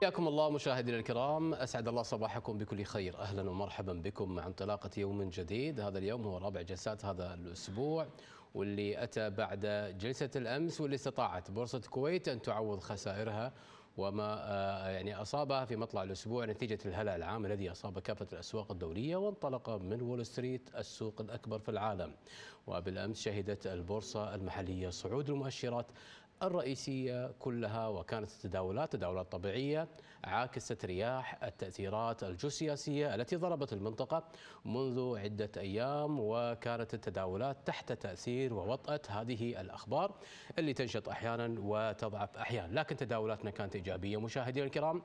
حياكم الله مشاهدينا الكرام اسعد الله صباحكم بكل خير اهلا ومرحبا بكم مع انطلاقه يوم جديد هذا اليوم هو رابع جلسات هذا الاسبوع واللي اتى بعد جلسه الامس واللي استطاعت بورصه الكويت ان تعوض خسائرها وما آه، يعني اصابها في مطلع الاسبوع نتيجه الهلع العام الذي اصاب كافه الاسواق الدوليه وانطلق من وول ستريت السوق الاكبر في العالم وبالامس شهدت البورصه المحليه صعود المؤشرات الرئيسية كلها وكانت التداولات تداولات طبيعية عاكست رياح التأثيرات الجيوسياسية التي ضربت المنطقة منذ عدة أيام وكانت التداولات تحت تأثير ووطأة هذه الأخبار اللي تنشط أحيانا وتضعف أحيانا لكن تداولاتنا كانت إيجابية مشاهدينا الكرام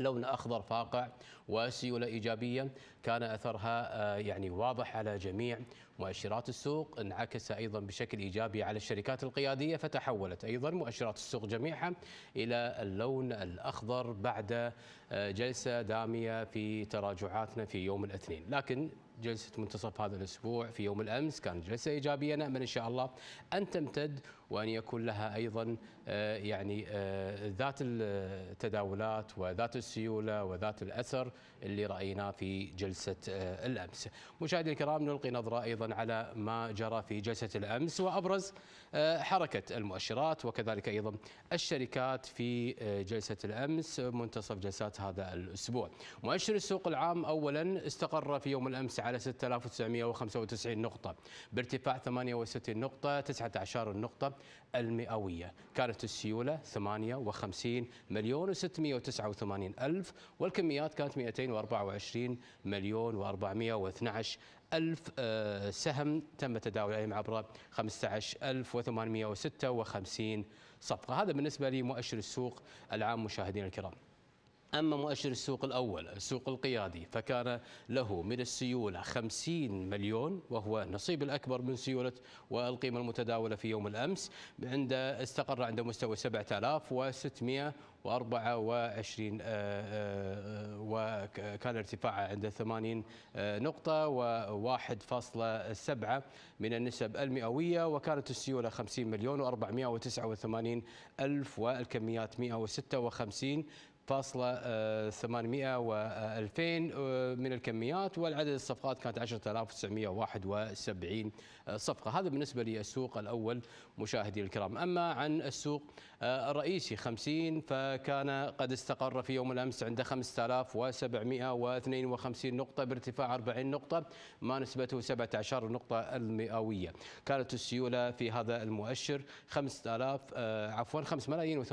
لون اخضر فاقع وسيوله ايجابيه كان اثرها آه، يعني واضح على جميع مؤشرات السوق انعكس ايضا بشكل ايجابي على الشركات القياديه فتحولت ايضا مؤشرات السوق جميعها الى اللون الاخضر بعد آه، جلسه داميه في تراجعاتنا في يوم الاثنين لكن جلسة منتصف هذا الأسبوع في يوم الأمس كانت جلسة إيجابية نأمل إن شاء الله أن تمتد وأن يكون لها أيضا آه، يعني آه، ذات التداولات وذات السيوله وذات الاثر اللي رايناه في جلسه آه، الامس. مشاهدينا الكرام نلقي نظره ايضا على ما جرى في جلسه الامس وابرز حركه المؤشرات وكذلك ايضا الشركات في جلسه الامس منتصف جلسات هذا الاسبوع. مؤشر السوق العام اولا استقر في يوم الامس على 6995 نقطه بارتفاع 68 نقطه 19 النقطه المئويه. كانت كانت السيولة 58 مليون و689 ألف والكميات كانت 224 مليون و412 ألف آه، سهم تم التداول عليهم يعني عبر 15856 صفقة هذا بالنسبة لمؤشر السوق العام مشاهدينا الكرام أما مؤشر السوق الأول السوق القيادي فكان له من السيولة 50 مليون وهو النصيب الأكبر من سيولة والقيمة المتداولة في يوم الأمس عند استقر عند مستوى 7624 آه، آه، وكان ارتفاعه عند 80 آه، نقطة و1.7 من النسب المئوية وكانت السيولة 50 مليون و489 ألف والكميات 156 فاصلة آه، ثمانمائة وألفين آه، من الكميات والعدد الصفقات كانت 10971 آه، صفقة هذا بالنسبة للسوق الأول مشاهدي الكرام أما عن السوق الرئيسي 50 فكان قد استقر في يوم الأمس عند 5752 نقطة بارتفاع 40 نقطة ما نسبته 17 نقطة المئوية كانت السيولة في هذا المؤشر 5000 عفوا 5 ملايين و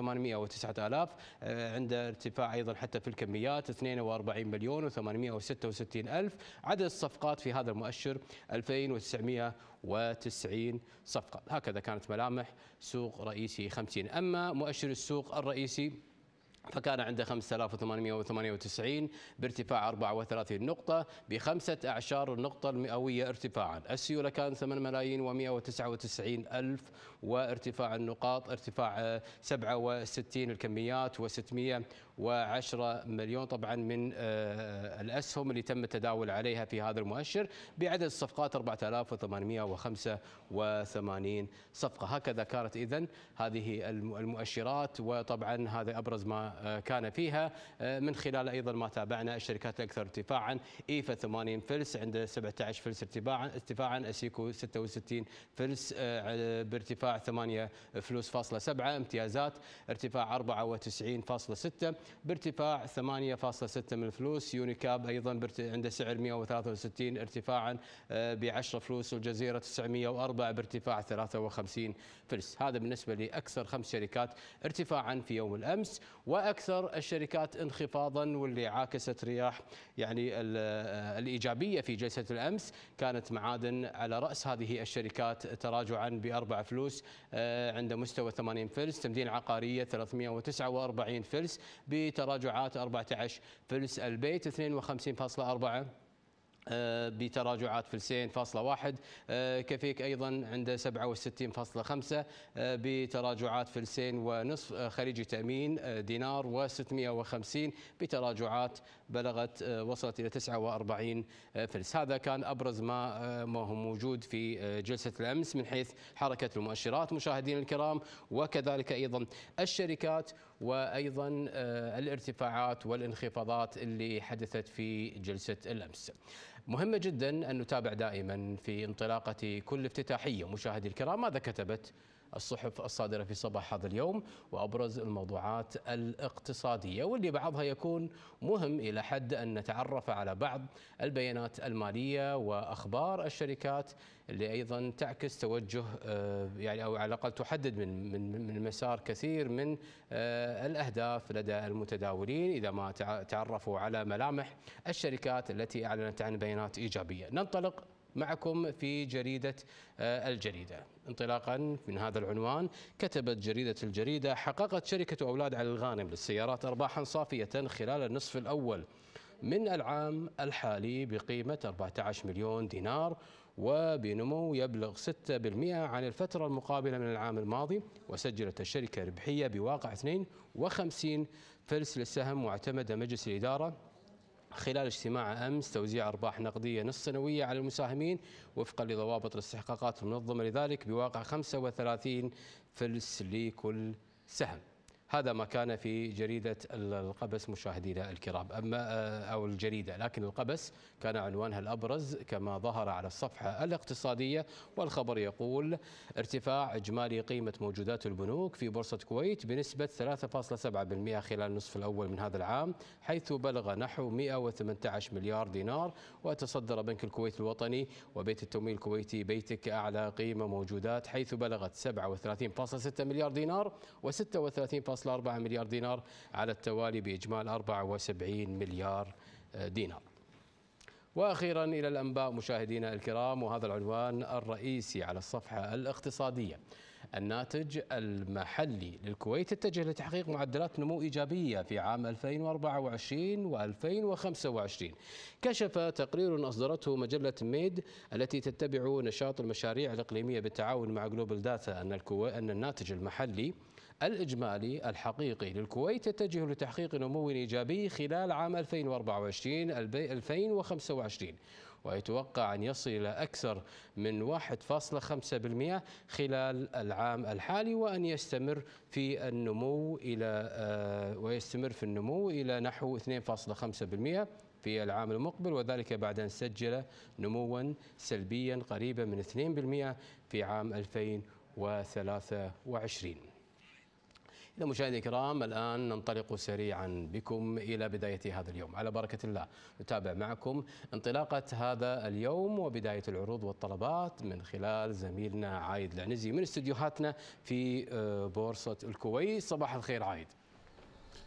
وتسعة آلاف عند ارتفاع أيضا حتى في الكميات 42 مليون و866 ألف عدد الصفقات في هذا المؤشر 2990 صفقة هكذا كانت ملامح سوق رئيسي 50 أما مؤشر السوق الرئيسي فكان عنده 5898 بارتفاع 34 نقطة بخمسة أعشار النقطة المئوية ارتفاعا السيولة كان 8 ملايين و199 ألف وارتفاع النقاط ارتفاع 67 الكميات و600 وعشرة مليون طبعا من آه، آه، الأسهم اللي تم التداول عليها في هذا المؤشر بعدد الصفقات 4885 صفقة هكذا كانت إذن هذه المؤشرات وطبعا هذا أبرز ما آه، كان فيها من خلال أيضا ما تابعنا الشركات الأكثر ارتفاعا إيفا 80 فلس عند 17 فلس ارتفاعا ارتفاعا أسيكو 66 فلس بارتفاع 8 فلوس فاصلة 7 امتيازات ارتفاع 94 فاصلة 6 بارتفاع 8.6 من الفلوس يونيكاب ايضا عنده سعر 163 ارتفاعا آه، ب 10 فلوس والجزيره 904 بارتفاع 53 فلس هذا بالنسبه لاكثر خمس شركات ارتفاعا في يوم الامس واكثر الشركات انخفاضا واللي عاكست رياح يعني آه، الايجابيه في جلسه الامس كانت معادن على راس هذه الشركات تراجعا باربع فلوس آه، عند مستوى 80 فلس تمدين عقاريه 349 فلس بتراجعات 14 فلس البيت 52.4 آه، بتراجعات فلسين فاصلة واحد آه، كفيك أيضا عند 67.5 بتراجعات فلسين ونصف آه، خليجي تأمين دينار و650 بتراجعات بلغت وصلت إلى 49 فلس هذا كان أبرز ما ما هو موجود في جلسة الأمس من حيث حركة المؤشرات مشاهدين الكرام وكذلك أيضا الشركات وايضا آه، الارتفاعات والانخفاضات اللي حدثت في جلسه الامس. مهمه جدا ان نتابع دائما في انطلاقه كل افتتاحيه مشاهدي الكرام ماذا كتبت الصحف الصادرة في صباح هذا اليوم وأبرز الموضوعات الاقتصادية واللي بعضها يكون مهم إلى حد أن نتعرف على بعض البيانات المالية وأخبار الشركات اللي أيضا تعكس توجه آه، يعني أو على الأقل تحدد من من من مسار كثير من آه، الأهداف لدى المتداولين إذا ما تعرفوا على ملامح الشركات التي أعلنت عن بيانات إيجابية ننطلق معكم في جريدة آه، الجريدة انطلاقا من هذا العنوان كتبت جريدة الجريدة حققت شركة أولاد على الغانم للسيارات أرباحا صافية خلال النصف الأول من العام الحالي بقيمة 14 مليون دينار وبنمو يبلغ 6% عن الفترة المقابلة من العام الماضي وسجلت الشركة ربحية بواقع 52 فلس للسهم واعتمد مجلس الإدارة خلال اجتماع أمس توزيع أرباح نقدية نصف سنوية على المساهمين وفقا لضوابط الاستحقاقات المنظمة لذلك بواقع 35 فلس لكل سهم هذا ما كان في جريدة القبس مشاهدينا الكرام أما آه، أو الجريدة لكن القبس كان عنوانها الأبرز كما ظهر على الصفحة الاقتصادية والخبر يقول ارتفاع إجمالي قيمة موجودات البنوك في بورصة الكويت بنسبة 3.7% خلال النصف الأول من هذا العام حيث بلغ نحو 118 مليار دينار وتصدر بنك الكويت الوطني وبيت التمويل الكويتي بيتك أعلى قيمة موجودات حيث بلغت 37.6 مليار دينار و36. 1.4 مليار دينار على التوالي بإجمال 74 مليار دينار واخيرا الى الانباء مشاهدينا الكرام وهذا العنوان الرئيسي على الصفحه الاقتصاديه. الناتج المحلي للكويت اتجه لتحقيق معدلات نمو ايجابيه في عام 2024 و2025. كشف تقرير اصدرته مجله ميد التي تتبع نشاط المشاريع الاقليميه بالتعاون مع جلوبال داتا ان ان الناتج المحلي الإجمالي الحقيقي للكويت يتجه لتحقيق نمو إيجابي خلال عام 2024-2025 ويتوقع أن يصل إلى أكثر من 1.5% خلال العام الحالي وأن يستمر في النمو إلى آه، ويستمر في النمو إلى نحو 2.5% في العام المقبل وذلك بعد أن سجل نموا سلبيا قريبا من 2% في عام 2023 إذا مشاهدي الكرام الآن ننطلق سريعا بكم إلى بداية هذا اليوم على بركة الله نتابع معكم انطلاقة هذا اليوم وبداية العروض والطلبات من خلال زميلنا عايد العنزي من استديوهاتنا في آه، بورصة الكويت صباح الخير عايد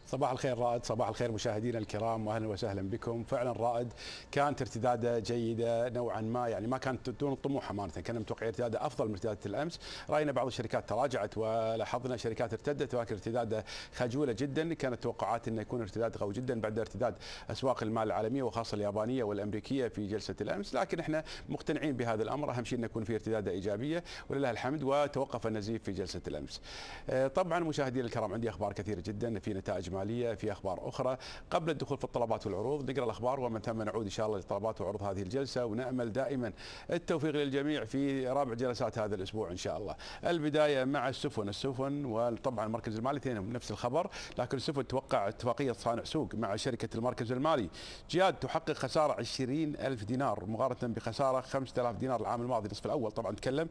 صباح الخير رائد صباح الخير مشاهدينا الكرام واهلا وسهلا بكم فعلا رائد كانت ارتداده جيده نوعا ما يعني ما كانت دون الطموح امانه كنا متوقع ارتداده افضل من ارتداده الامس راينا بعض الشركات تراجعت ولاحظنا شركات ارتدت ولكن ارتداده خجوله جدا كانت توقعات انه يكون ارتداد قوي جدا بعد ارتداد اسواق المال العالميه وخاصه اليابانيه والامريكيه في جلسه الامس لكن احنا مقتنعين بهذا الامر اهم شيء انه يكون في ارتداده ايجابيه ولله الحمد وتوقف النزيف في جلسه الامس آه، طبعا مشاهدينا الكرام عندي اخبار كثيره جدا في نتائج المالية في أخبار أخرى قبل الدخول في الطلبات والعروض نقرأ الأخبار ومن ثم نعود إن شاء الله للطلبات وعروض هذه الجلسة ونأمل دائما التوفيق للجميع في رابع جلسات هذا الأسبوع إن شاء الله البداية مع السفن السفن وطبعا المركز المالي اثنينهم نفس الخبر لكن السفن توقع اتفاقية صانع سوق مع شركة المركز المالي جياد تحقق خسارة 20 ألف دينار مقارنة بخسارة 5000 دينار العام الماضي النصف الأول طبعا نتكلم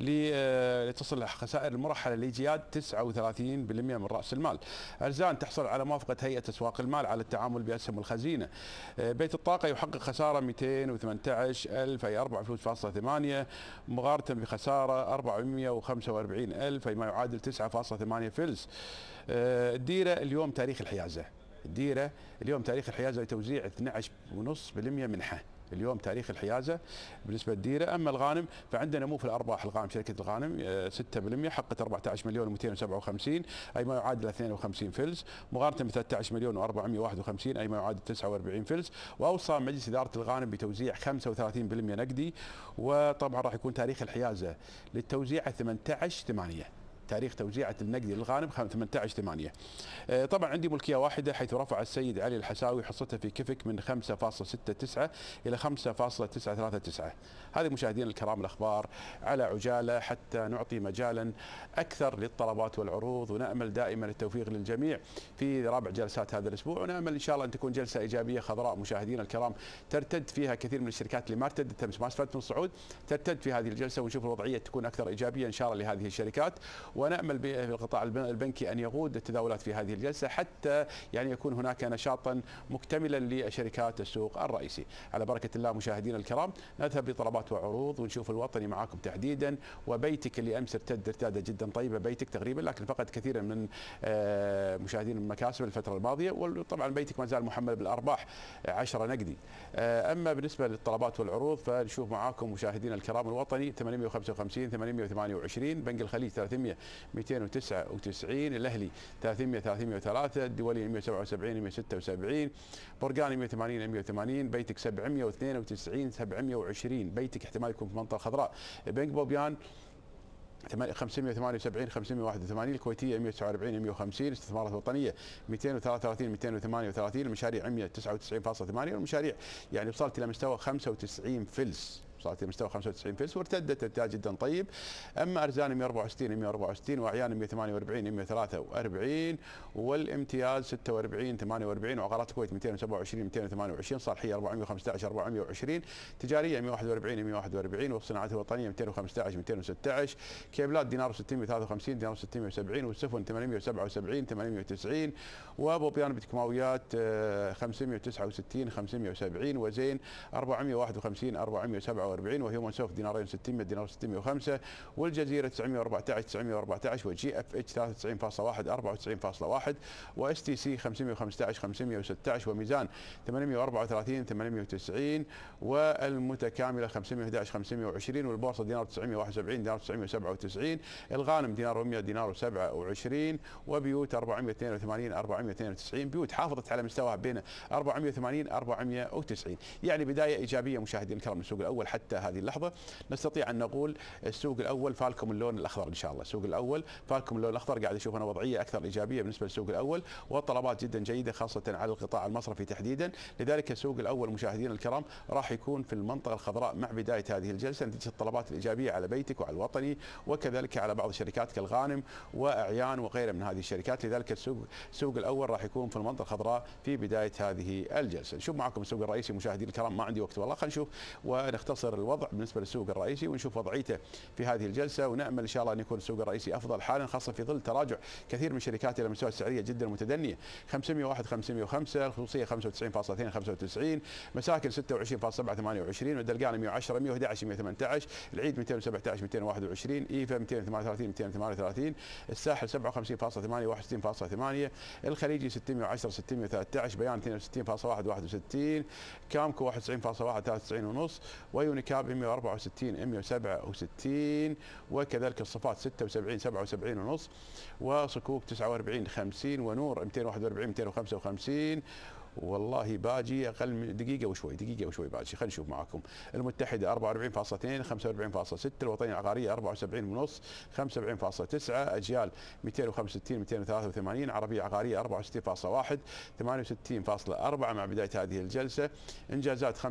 لتصل خسائر المرحلة لجياد 39% من رأس المال أرزان تحصل مصر على موافقة هيئة أسواق المال على التعامل بأسهم الخزينة آه، بيت الطاقة يحقق خسارة 218 ألف أي 4 فلوس فاصلة مقارنة بخسارة 445 ألف أي ما يعادل 9.8 فلس آه، الديرة اليوم تاريخ الحيازة الديرة اليوم تاريخ الحيازة لتوزيع 12.5% منحة اليوم تاريخ الحيازه بالنسبه للديره اما الغانم فعندنا مو في الارباح الغانم شركه الغانم 6% حققت 14 مليون و257 اي ما يعادل 52 فلس مقارنه ب 13 مليون و451 اي ما يعادل 49 فلس واوصى مجلس اداره الغانم بتوزيع 35% نقدي وطبعا راح يكون تاريخ الحيازه للتوزيع 18 8 تاريخ توزيعة النقد للغانم 18 8 آه، طبعا عندي ملكية واحدة حيث رفع السيد علي الحساوي حصته في كفك من 5.69 إلى 5.939 هذه مشاهدينا الكرام الأخبار على عجالة حتى نعطي مجالا أكثر للطلبات والعروض ونأمل دائما التوفيق للجميع في رابع جلسات هذا الأسبوع ونأمل إن شاء الله أن تكون جلسة إيجابية خضراء مشاهدينا الكرام ترتد فيها كثير من الشركات اللي ما ارتدت ما استفدت من الصعود ترتد في هذه الجلسة ونشوف الوضعية تكون أكثر إيجابية إن شاء الله لهذه الشركات ونامل بالقطاع البنكي ان يقود التداولات في هذه الجلسه حتى يعني يكون هناك نشاطا مكتملا لشركات السوق الرئيسي على بركه الله مشاهدينا الكرام نذهب لطلبات وعروض ونشوف الوطني معاكم تحديدا وبيتك اللي امس ارتد ارتاده جدا طيبه بيتك تقريبا لكن فقد كثيرا من آه، مشاهدين المكاسب الفتره الماضيه وطبعا بيتك ما زال محمل بالارباح 10 نقدي آه، اما بالنسبه للطلبات والعروض فنشوف معاكم مشاهدينا الكرام الوطني 855 828 بنك الخليج 300 299 الاهلي 300 303 الدولي 177 176 برقاني 180 180 بيتك 792 720 بيتك احتمال يكون في منطقه خضراء بنك بوبيان 578 581 الكويتيه 149 150 استثمارات وطنيه 233 238 المشاريع 199.8 والمشاريع يعني وصلت الى مستوى 95 فلس وصلت مستوى 95 فلس وارتدت ارتداد جدا طيب اما ارزان 164 164 واعيان 148 143 والامتياز 46 48 وعقارات الكويت 227 228 صالحيه 415 420 تجاريه 141 141 والصناعات الوطنيه 215 216 كيبلات دينار 653 دينار 670 والسفن 877 890 وبوبيان بتكماويات 569 آه، 570 وزين 451 447 وهي وهيومن سوف دينارين 600 دينار 605 والجزيره 914 914 وجي اف اتش 93.1 94.1 واس تي سي 515 516 وميزان 834 890 والمتكامله 511 520 والبورصه دينار 971 دينار 997 الغانم دينار 100 دينار 27 وبيوت 482 492 بيوت حافظت على مستواها بين 480 490 يعني بدايه ايجابيه مشاهدينا الكرام من السوق الاول حتى حتى هذه اللحظه نستطيع ان نقول السوق الاول فالكم اللون الاخضر ان شاء الله، السوق الاول فالكم اللون الاخضر قاعد اشوف انا وضعيه اكثر ايجابيه بالنسبه للسوق الاول والطلبات جدا جيده خاصه على القطاع المصرفي تحديدا، لذلك السوق الاول مشاهدينا الكرام راح يكون في المنطقه الخضراء مع بدايه هذه الجلسه نتيجه الطلبات الايجابيه على بيتك وعلى الوطني وكذلك على بعض الشركات كالغانم واعيان وغيرها من هذه الشركات، لذلك السوق السوق الاول راح يكون في المنطقه الخضراء في بدايه هذه الجلسه، نشوف معكم السوق الرئيسي مشاهدينا الكرام ما عندي وقت والله خلينا نشوف ونختصر ننتظر الوضع بالنسبه للسوق الرئيسي ونشوف وضعيته في هذه الجلسه ونامل ان شاء الله ان يكون السوق الرئيسي افضل حالا خاصه في ظل تراجع كثير من الشركات الى مستويات سعريه جدا متدنيه 501 505 الخصوصيه 95.2 95 مساكن 26.7 28 110 111 118 العيد 217 221 ايفا 238 238 الساحل 57.8 61.8 الخليجي 610 613 بيان 62.1 61 كامكو 91.1 93 ونص ويو ونكاب 164 167 وكذلك الصفات 76 77 ونص وصكوك 49 50 ونور 241 255 والله باجي اقل من دقيقه وشوي دقيقه وشوي باجي خلينا نشوف معاكم المتحده 44.2 45.6 الوطنيه العقاريه 74.5 75.9 اجيال 265 283 عربيه عقاريه 64.1 68.4 مع بدايه هذه الجلسه انجازات 95.2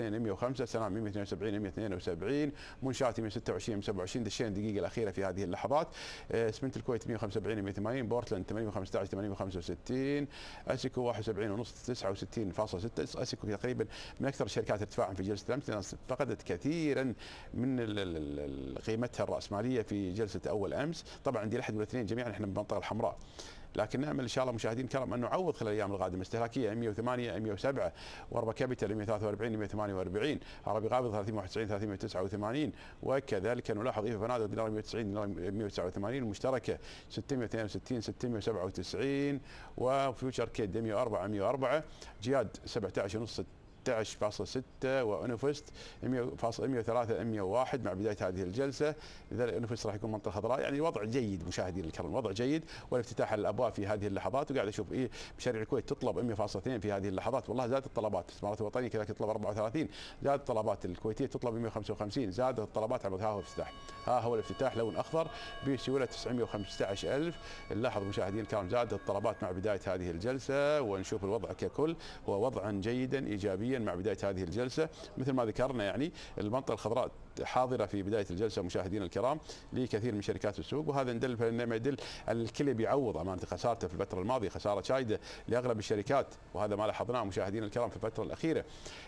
105 سلام 172 172 منشات 126 127 دشينا الدقيقه الاخيره في هذه اللحظات اسمنت إيه، الكويت 175 180 بورتلاند 815 865 اسكو 71 ونص 69.6 اسكو تقريبا من اكثر الشركات ارتفاعا في جلسه امس فقدت كثيرا من قيمتها الراسماليه في جلسه اول امس طبعا عندي الاحد والاثنين جميعا احنا بالمنطقه الحمراء لكن نامل ان شاء الله مشاهدين كرم ان نعوض خلال الايام القادمه استهلاكيه 108 يعني 107 وربا كابيتال 143 148 عربي غابض 391 389 وكذلك نلاحظ ايفا فنادق دينار 190 دينار 189 المشتركه 662 697 وفيوتشر كيد 104 104 جياد 17 ونص 16.6 وانفست 100.103 مع بدايه هذه الجلسه لذلك انفست راح يكون منطقه خضراء يعني وضع جيد مشاهدينا الكرام وضع جيد والافتتاح على الابواب في هذه اللحظات وقاعد اشوف إيه مشاريع الكويت تطلب 100.2 في هذه اللحظات والله زادت الطلبات الاستثمارات الوطنيه كذلك تطلب 34 زادت الطلبات الكويتيه تطلب 155 زادت الطلبات على ها هو الافتتاح ها هو الافتتاح لون اخضر بسيوله 915000 نلاحظ مشاهدينا الكرام زادت الطلبات مع بدايه هذه الجلسه ونشوف الوضع ككل هو وضعا جيدا ايجابيا مع بدايه هذه الجلسه مثل ما ذكرنا يعني المنطقه الخضراء حاضره في بدايه الجلسه مشاهدينا الكرام لكثير من شركات السوق وهذا يدل فانما يدل الكل بيعوض امانه خسارته في الفتره الماضيه خساره شايده لاغلب الشركات وهذا ما لاحظناه مشاهدينا الكرام في الفتره الاخيره.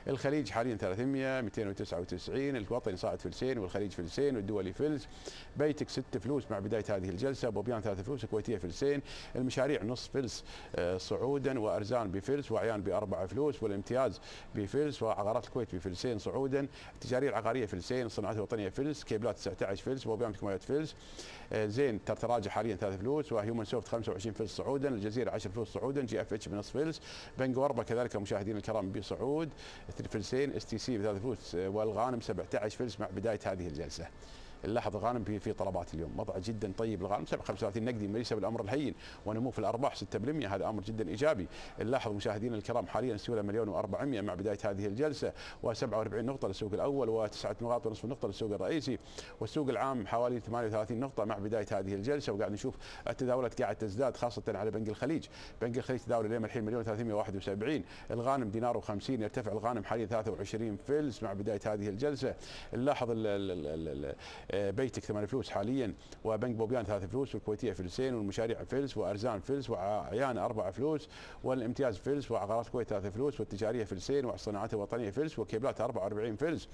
الخليج حاليا 300 299 الوطني صاعد فلسين والخليج فلسين والدولي فلس بيتك 6 فلوس مع بدايه هذه الجلسه بوبيان 3 فلوس الكويتيه فلسين المشاريع نص فلس آه، صعودا وارزان بفلس وعيان باربع فلوس والامتياز ب في فلس وعقارات الكويت في فلسين صعودا التجارية العقارية فلسين الصناعات الوطنية فلس كيبلات 19 فلس بوبيام كمالات فلس آه، زين تتراجع حاليا 3 فلوس وهيومن سوفت 25 فلس صعودا الجزيرة 10 فلوس صعودا جي اف اتش بنص فلس بنك وربا كذلك مشاهدينا الكرام بصعود فلسين اس تي سي بثلاث فلوس آه، والغانم 17 فلس مع بداية هذه الجلسة نلاحظ الغانم في في طلبات اليوم وضع جدا طيب الغانم 35 نقدي ليس بالامر الهين ونمو في الارباح 6% هذا امر جدا ايجابي نلاحظ مشاهدينا الكرام حاليا سيوله مليون و400 مع بدايه هذه الجلسه و47 نقطه للسوق الاول و9 نقاط ونصف نقطه للسوق الرئيسي والسوق العام حوالي 38 نقطه مع بدايه هذه الجلسه وقاعد نشوف التداولات قاعد تزداد خاصه على بنك الخليج بنك الخليج تداول اليوم الحين مليون 371 الغانم دينار و50 يرتفع الغانم حاليا 23 فلس مع بدايه هذه الجلسه نلاحظ بيتك ثمان فلوس حاليا وبنك بوبيان ثلاث فلوس والكويتيه فلسين والمشاريع فلس وارزان فلس وعيان اربع فلوس والامتياز فلس وعقارات الكويت ثلاث فلوس والتجاريه فلسين والصناعات الوطنيه فلس وكيبلات 44 فلس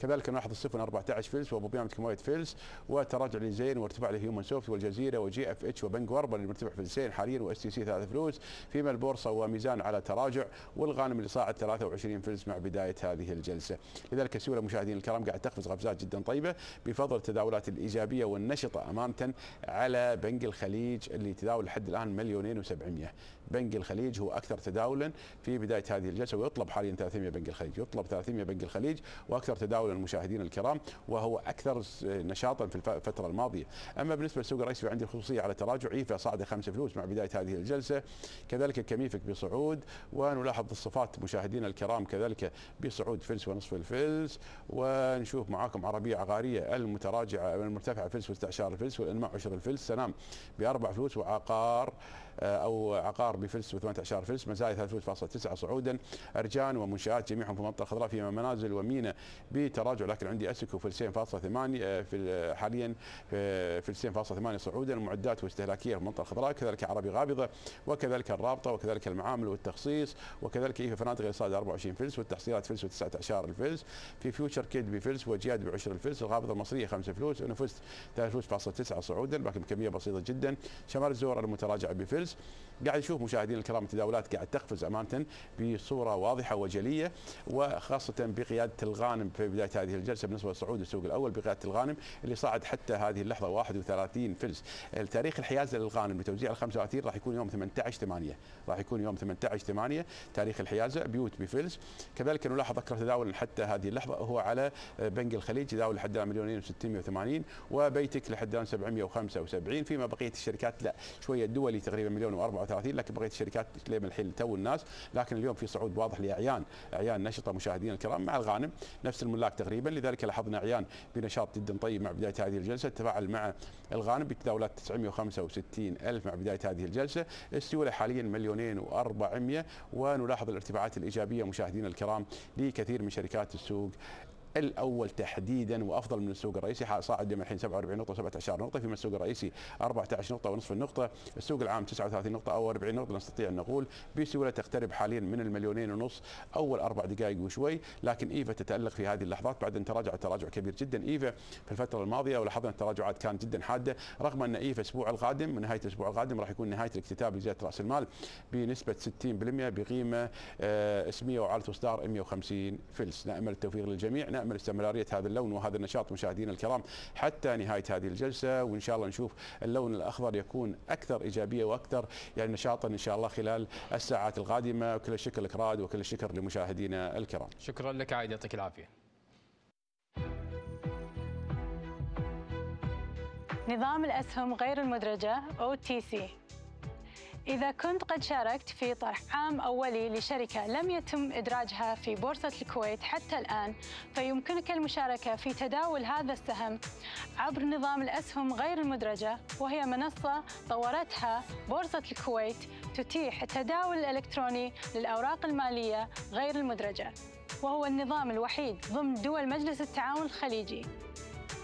كذلك نلاحظ السفن 14 فلس وبوبيان كمويت فلس وتراجع لزين وارتفاع لهيومن سوفت والجزيره وجي اف اتش وبنك وربل المرتفع فلسين حاليا واس تي سي ثلاث فلوس فيما البورصه وميزان على تراجع والغانم اللي صاعد 23 فلس مع بدايه هذه الجلسه لذلك السيوله مشاهدينا الكرام قاعد تقفز قفزات جدا طيبه بفضل تفضل التداولات الإيجابية والنشطة أمانة على بنك الخليج اللي تداول لحد الآن مليونين و700 بنك الخليج هو اكثر تداولا في بدايه هذه الجلسه ويطلب حاليا 300 بنك الخليج يطلب 300 بنك الخليج واكثر تداولا المشاهدين الكرام وهو اكثر نشاطا في الفتره الماضيه اما بالنسبه للسوق الرئيسي فعندي خصوصيه على تراجع ايفا صعد خمسة فلوس مع بدايه هذه الجلسه كذلك كميفك بصعود ونلاحظ الصفات مشاهدينا الكرام كذلك بصعود فلس ونصف الفلس ونشوف معاكم عربيه عقاريه المتراجعه المرتفعه فلس واستعشار الفلس والانماء عشر الفلس سنام باربع فلوس وعقار آه، او عقار بفلس و18 فلس مزايا 3.9 صعودا ارجان ومنشات جميعهم في المنطقه الخضراء فيما منازل ومينا بتراجع لكن عندي اسكو فلسين فاصلة ثمانية آه، في حاليا آه، فلسين فاصلة ثمانية صعودا المعدات والاستهلاكيه في المنطقه الخضراء كذلك عربي غابضه وكذلك الرابطه وكذلك المعامل والتخصيص وكذلك إيه، في فنادق الاصاد 24 فلس والتحصيلات فلس و19 الفلس في فيوتشر كيد بفلس وجياد ب10 الفلس الغابضه المصريه 5 فلوس ونفست فزت 3.9 صعودا لكن بكميه بسيطه جدا شمال الزور المتراجع بفلس تقفز قاعد نشوف مشاهدين الكرام التداولات قاعد تقفز امانه بصوره واضحه وجليه وخاصه بقياده الغانم في بدايه هذه الجلسه بالنسبه لصعود السوق الاول بقياده الغانم اللي صعد حتى هذه اللحظه 31 فلس تاريخ الحيازه للغانم بتوزيع ال 35 راح يكون يوم 18 8 راح يكون يوم 18 8 تاريخ الحيازه بيوت بفلس كذلك نلاحظ اكثر تداول حتى هذه اللحظه هو على بنك الخليج تداول لحد الان مليونين و680 وبيتك لحد الان 775 فيما بقيه الشركات لا شويه دولي تقريبا مليون و34 لكن بقيه الشركات تلم الحين تو الناس لكن اليوم في صعود واضح لاعيان اعيان نشطه مشاهدينا الكرام مع الغانم نفس الملاك تقريبا لذلك لاحظنا اعيان بنشاط جدا طيب مع بدايه هذه الجلسه تفاعل مع الغانم بتداولات 965 الف مع بدايه هذه الجلسه السيوله حاليا مليونين و400 ونلاحظ الارتفاعات الايجابيه مشاهدينا الكرام لكثير من شركات السوق الاول تحديدا وافضل من السوق الرئيسي صاعد من الحين 47 نقطه 17 نقطه فيما السوق الرئيسي 14 نقطه ونصف النقطه السوق العام 39 نقطه او 40 نقطه نستطيع ان نقول بسهوله تقترب حاليا من المليونين ونص اول اربع دقائق وشوي لكن ايفا تتالق في هذه اللحظات بعد ان تراجعت تراجع كبير جدا ايفا في الفتره الماضيه ولاحظنا التراجعات كانت جدا حاده رغم ان ايفا الاسبوع القادم من نهايه الاسبوع القادم راح يكون نهايه الاكتتاب لزياده راس المال بنسبه 60% بقيمه آه، اسميه وعاله اصدار 150 فلس نامل التوفيق للجميع نأمل نامل استمراريه هذا اللون وهذا النشاط مشاهدينا الكرام حتى نهايه هذه الجلسه وان شاء الله نشوف اللون الاخضر يكون اكثر ايجابيه واكثر يعني نشاطا ان شاء الله خلال الساعات القادمه كل الشكر لك راد وكل الشكر لمشاهدينا الكرام شكرا لك عايد يعطيك العافيه نظام الأسهم غير المدرجة او تي سي إذا كنت قد شاركت في طرح عام أولي لشركة لم يتم إدراجها في بورصة الكويت حتى الآن فيمكنك المشاركة في تداول هذا السهم عبر نظام الأسهم غير المدرجة وهي منصة طورتها بورصة الكويت تتيح التداول الإلكتروني للأوراق المالية غير المدرجة وهو النظام الوحيد ضمن دول مجلس التعاون الخليجي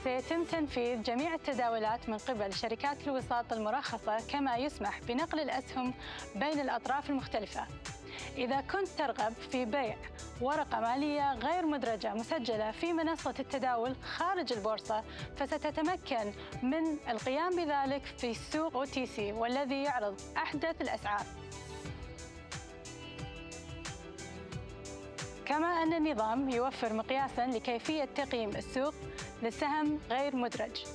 سيتم تنفيذ جميع التداولات من قبل شركات الوساطة المرخصة كما يسمح بنقل الأسهم بين الأطراف المختلفة إذا كنت ترغب في بيع ورقة مالية غير مدرجة مسجلة في منصة التداول خارج البورصة فستتمكن من القيام بذلك في سوق OTC والذي يعرض أحدث الأسعار كما أن النظام يوفر مقياسا لكيفية تقييم السوق للسهم غير مدرج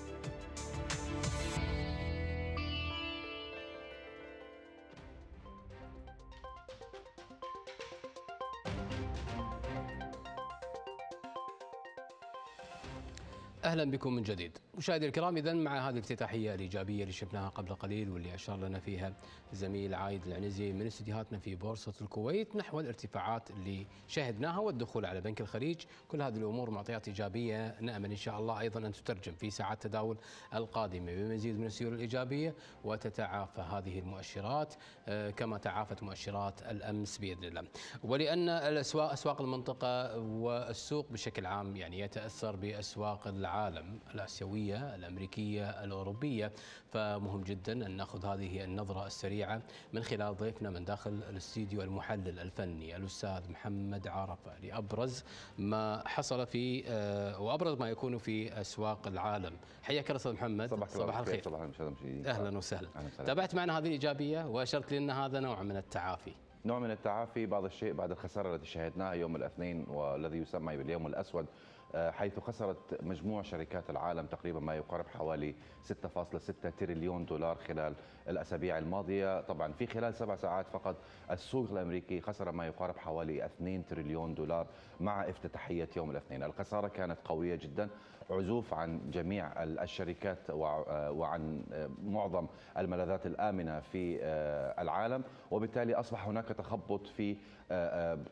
اهلا بكم من جديد. مشاهدي الكرام اذا مع هذه الافتتاحيه الايجابيه اللي شفناها قبل قليل واللي اشار لنا فيها الزميل عايد العنزي من استديوهاتنا في بورصه الكويت نحو الارتفاعات اللي شهدناها والدخول على بنك الخليج، كل هذه الامور معطيات ايجابيه نامل ان شاء الله ايضا ان تترجم في ساعات تداول القادمه بمزيد من السيول الايجابيه وتتعافى هذه المؤشرات آه، كما تعافت مؤشرات الامس باذن الله. ولان الاسواق اسواق المنطقه والسوق بشكل عام يعني يتاثر باسواق العالم العالم الآسيوية الأمريكية الأوروبية فمهم جدا أن نأخذ هذه النظرة السريعة من خلال ضيفنا من داخل الاستديو المحلل الفني الأستاذ محمد عرفة لأبرز ما حصل في آه، وأبرز ما يكون في أسواق العالم حياك الله أستاذ محمد صباح, صباح الخير صباح الخير أهلا وسهلا تابعت معنا هذه الإيجابية وأشرت لأن هذا نوع من التعافي نوع من التعافي بعض الشيء بعد الخسارة التي شاهدناها يوم الاثنين والذي يسمى باليوم الأسود آه، حيث خسرت مجموع شركات العالم تقريبا ما يقارب حوالي 6.6 تريليون دولار خلال الأسابيع الماضية طبعا في خلال سبع ساعات فقط السوق الأمريكي خسر ما يقارب حوالي 2 تريليون دولار مع افتتاحية يوم الاثنين الخسارة كانت قوية جدا عزوف عن جميع الشركات آه، وعن آه، معظم الملاذات الآمنة في العالم وبالتالي أصبح هناك تخبط في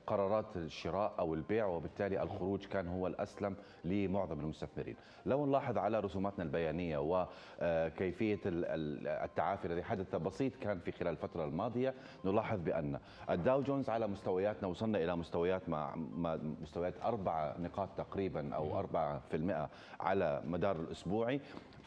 قرارات الشراء او البيع وبالتالي الخروج كان هو الاسلم لمعظم المستثمرين. لو نلاحظ على رسوماتنا البيانيه وكيفيه التعافي الذي حدث بسيط كان في خلال الفتره الماضيه نلاحظ بان الداو جونز على مستوياتنا وصلنا الى مستويات مع مستويات أربع نقاط تقريبا او 4% على مدار الاسبوعي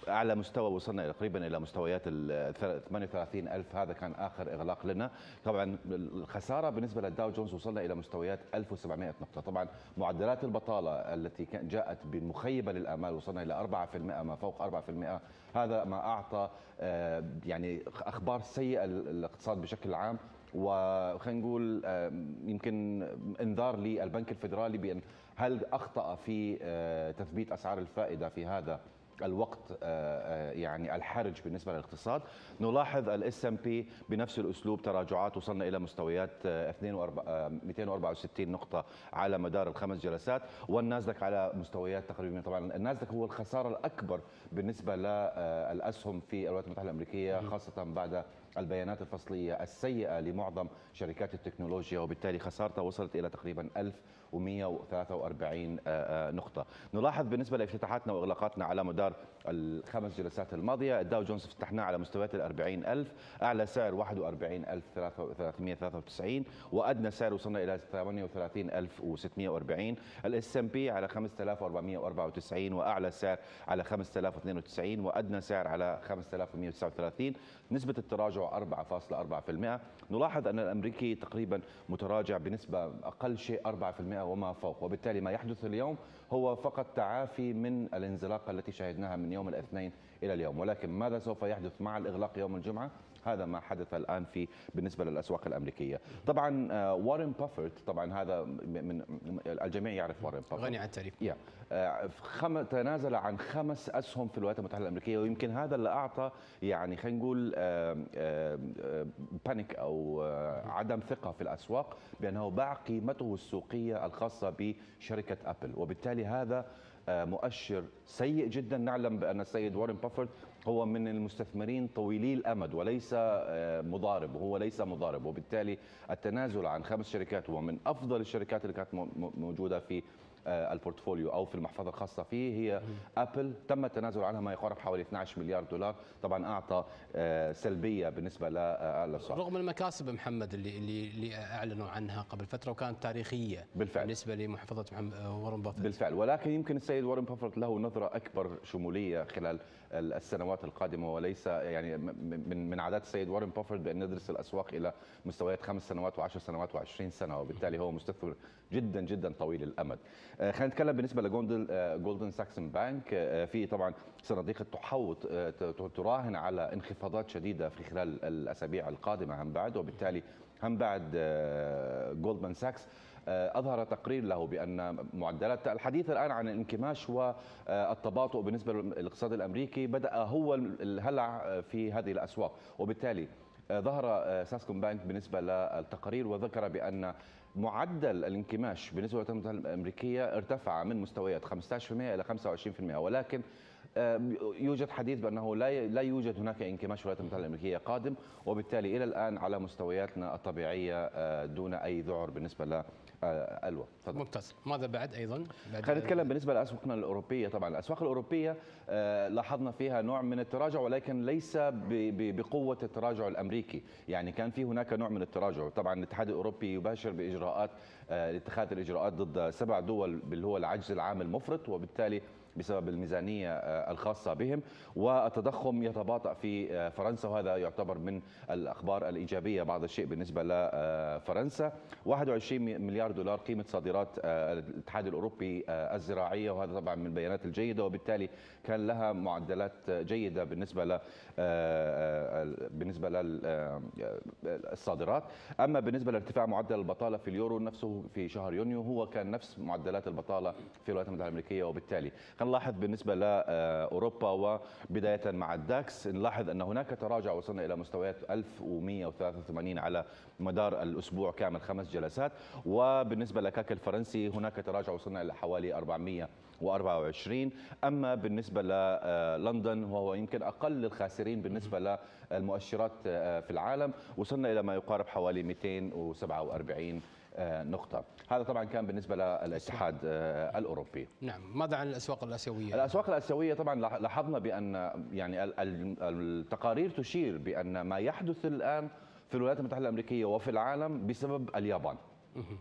اعلى مستوى وصلنا تقريبا الى مستويات ال 38000 هذا كان اخر اغلاق لنا طبعا الخساره بالنسبه للداو جونز وصلنا الى مستويات 1700 نقطه طبعا معدلات البطاله التي جاءت بمخيبه للامال وصلنا الى 4% ما فوق 4% هذا ما اعطى آه، يعني اخبار سيئه للاقتصاد بشكل عام وخلينا نقول آه، يمكن انذار للبنك الفيدرالي بان هل اخطا في آه، تثبيت اسعار الفائده في هذا الوقت آه، آه، يعني الحرج بالنسبه للاقتصاد نلاحظ الاس ام بي بنفس الاسلوب تراجعات وصلنا الى مستويات 264 آه، نقطه على مدار الخمس جلسات والنازك على مستويات تقريبا طبعا النازك هو الخساره الاكبر بالنسبه للاسهم في الولايات المتحده الامريكيه خاصه بعد البيانات الفصلية السيئة لمعظم شركات التكنولوجيا وبالتالي خسارتها وصلت إلى تقريبا 1143 آه، آه، نقطة نلاحظ بالنسبة لافتتاحاتنا وإغلاقاتنا على مدار الخمس جلسات الماضية الداو جونز فتحناه على مستويات ال 40000 أعلى سعر 41393 وأدنى سعر وصلنا إلى 38640 الاس ام بي على 5494 وأعلى سعر على 5092 وأدنى سعر على 5139 نسبة التراجع 4.4% نلاحظ أن الأمريكي تقريبا متراجع بنسبة أقل شيء 4% وما فوق وبالتالي ما يحدث اليوم هو فقط تعافي من الانزلاقه التي شهدناها من يوم الاثنين الى اليوم ولكن ماذا سوف يحدث مع الاغلاق يوم الجمعه هذا ما حدث الان في بالنسبه للاسواق الامريكيه طبعا وارن آه، بافرت طبعا هذا من الجميع يعرف وارن بافرت غني عن التعريف آه، خم... تنازل عن خمس اسهم في الولايات المتحده الامريكيه ويمكن هذا اللي اعطى يعني خلينا نقول بانيك او آه، عدم ثقه في الاسواق بانه باع قيمته السوقيه الخاصه بشركه ابل وبالتالي هذا مؤشر سيء جدا نعلم بان السيد وارن بافرت هو من المستثمرين طويلي الامد وليس آه، مضارب وهو ليس مضارب وبالتالي التنازل عن خمس شركات هو من افضل الشركات اللي كانت موجوده في آه، البورتفوليو او في المحفظه الخاصه فيه هي ابل تم التنازل عنها ما يقارب حوالي 12 مليار دولار طبعا اعطى آه، سلبيه بالنسبه للاسواق رغم المكاسب محمد اللي اللي اللي اعلنوا عنها قبل فتره وكانت تاريخيه بالفعل بالنسبه لمحفظه محمد وارن بافيت بالفعل ولكن يمكن السيد وارن بافيت له نظره اكبر شموليه خلال السنوات القادمه وليس يعني من من عادات السيد وارن بوفرد بان ندرس الاسواق الى مستويات خمس سنوات وعشر سنوات و20 سنه وبالتالي هو مستثمر جدا جدا طويل الامد. آه، خلينا نتكلم بالنسبه لجولدن آه، جولدن ساكسون بانك آه، في طبعا صناديق التحوط تراهن على انخفاضات شديده في خلال الاسابيع القادمه عن بعد وبالتالي هم بعد جولدمان ساكس آه، أظهر تقرير له بأن معدلات الحديث الآن عن الانكماش والتباطؤ بالنسبة للاقتصاد الأمريكي بدأ هو الهلع في هذه الأسواق وبالتالي آه، ظهر آه، ساسكون بانك بالنسبة للتقارير وذكر بأن معدل الانكماش بالنسبة للولايات المتحدة الأمريكية ارتفع من مستويات 15% إلى 25% ولكن يوجد حديث بأنه لا لا يوجد هناك انكماش في الولايات المتحدة الأمريكية قادم وبالتالي إلى الآن على مستوياتنا الطبيعية دون أي ذعر بالنسبة الو آه، تفضل ممتاز ماذا بعد ايضا بعد خلينا نتكلم بالنسبه لاسواقنا الاوروبيه طبعا الاسواق الاوروبيه آه، لاحظنا فيها نوع من التراجع ولكن ليس بقوه التراجع الامريكي يعني كان في هناك نوع من التراجع طبعا الاتحاد الاوروبي يباشر باجراءات آه، اتخاذ الاجراءات ضد سبع دول اللي هو العجز العام المفرط وبالتالي بسبب الميزانية آه، الخاصة بهم والتضخم يتباطأ في آه، فرنسا وهذا يعتبر من الأخبار الإيجابية بعض الشيء بالنسبة لفرنسا آه، 21 مليار دولار قيمة صادرات الاتحاد الأوروبي الزراعية وهذا طبعا من البيانات الجيدة وبالتالي كان لها معدلات جيدة بالنسبة ل بالنسبة للصادرات أما بالنسبة لارتفاع معدل البطالة في اليورو نفسه في شهر يونيو هو كان نفس معدلات البطالة في الولايات المتحدة الأمريكية وبالتالي نلاحظ بالنسبة لأوروبا وبداية مع الداكس نلاحظ أن هناك تراجع وصلنا إلى مستويات 1183 على مدار الأسبوع كامل خمس جلسات وبالنسبة لكاك الفرنسي هناك تراجع وصلنا إلى حوالي 424 أما بالنسبة للندن وهو يمكن أقل الخاسرين بالنسبة للمؤشرات في العالم وصلنا إلى ما يقارب حوالي 247 آه، نقطة هذا طبعا كان بالنسبة للاتحاد آه، الأوروبي نعم ماذا عن الأسواق الآسيوية؟ الأسواق الآسيوية طبعا لاحظنا بأن يعني التقارير تشير بأن ما يحدث الآن في الولايات المتحدة الأمريكية وفي العالم بسبب اليابان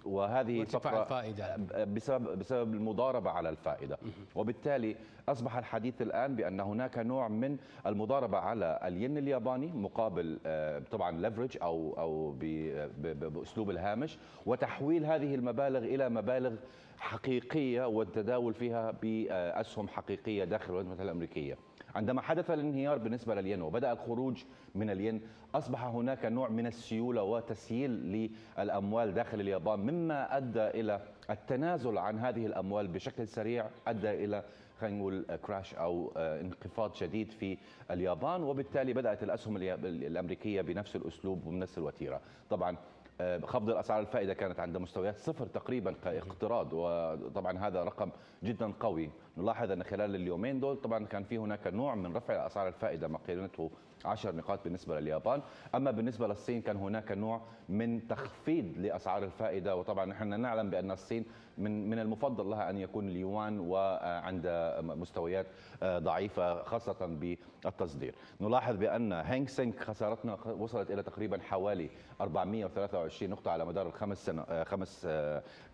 وهذه فقرة الفائدة. بسبب بسبب المضاربة على الفائدة وبالتالي أصبح الحديث الآن بأن هناك نوع من المضاربة على الين الياباني مقابل آه، طبعا ليفرج أو أو بأسلوب الهامش وتحويل هذه المبالغ إلى مبالغ حقيقية والتداول فيها بأسهم حقيقية داخل الولايات المتحدة الأمريكية عندما حدث الانهيار بالنسبة للين وبدأ الخروج من الين أصبح هناك نوع من السيولة وتسييل للأموال داخل اليابان مما أدى إلى التنازل عن هذه الأموال بشكل سريع أدى إلى خلينا نقول كراش او آه، انخفاض شديد في اليابان وبالتالي بدات الاسهم الامريكيه بنفس الاسلوب وبنفس الوتيره طبعا آه، خفض الاسعار الفائده كانت عند مستويات صفر تقريبا كاقتراض وطبعا هذا رقم جدا قوي نلاحظ ان خلال اليومين دول طبعا كان في هناك نوع من رفع اسعار الفائده مقيلته 10 نقاط بالنسبه لليابان اما بالنسبه للصين كان هناك نوع من تخفيض لاسعار الفائده وطبعا نحن نعلم بان الصين من من المفضل لها ان يكون اليوان وعند مستويات ضعيفه خاصه بالتصدير نلاحظ بان هانك سينك خسارتنا وصلت الى تقريبا حوالي 423 نقطه على مدار الخمس سنة خمس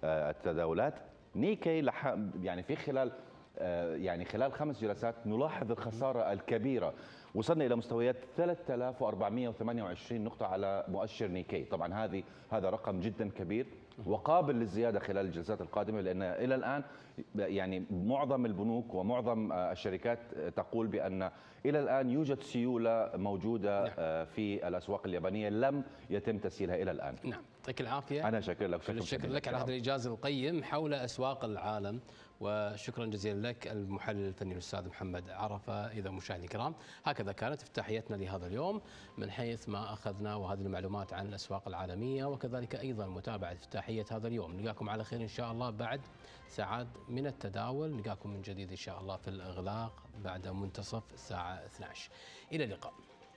آه، تداولات نيكي يعني في خلال آه، يعني خلال خمس جلسات نلاحظ الخسارة الكبيرة وصلنا إلى مستويات 3428 نقطة على مؤشر نيكي طبعا هذه هذا رقم جدا كبير وقابل للزياده خلال الجلسات القادمه لان الى الان يعني معظم البنوك ومعظم آه، الشركات آه، تقول بأن إلى الآن يوجد سيولة موجودة آه، نعم. في الأسواق اليابانية لم يتم تسييلها إلى الآن نعم يعطيك العافية أنا شكرا لك شكرا شكر لك على هذا الإيجاز القيم حول أسواق العالم وشكرا جزيلا لك المحلل الفني الأستاذ محمد عرفة إذا مشاهدي الكرام هكذا كانت افتتاحيتنا لهذا اليوم من حيث ما أخذنا وهذه المعلومات عن الأسواق العالمية وكذلك أيضا متابعة افتتاحية هذا اليوم نلقاكم على خير إن شاء الله بعد ساعات من التداول نلقاكم من جديد إن شاء الله في الإغلاق بعد منتصف الساعة 12 إلى اللقاء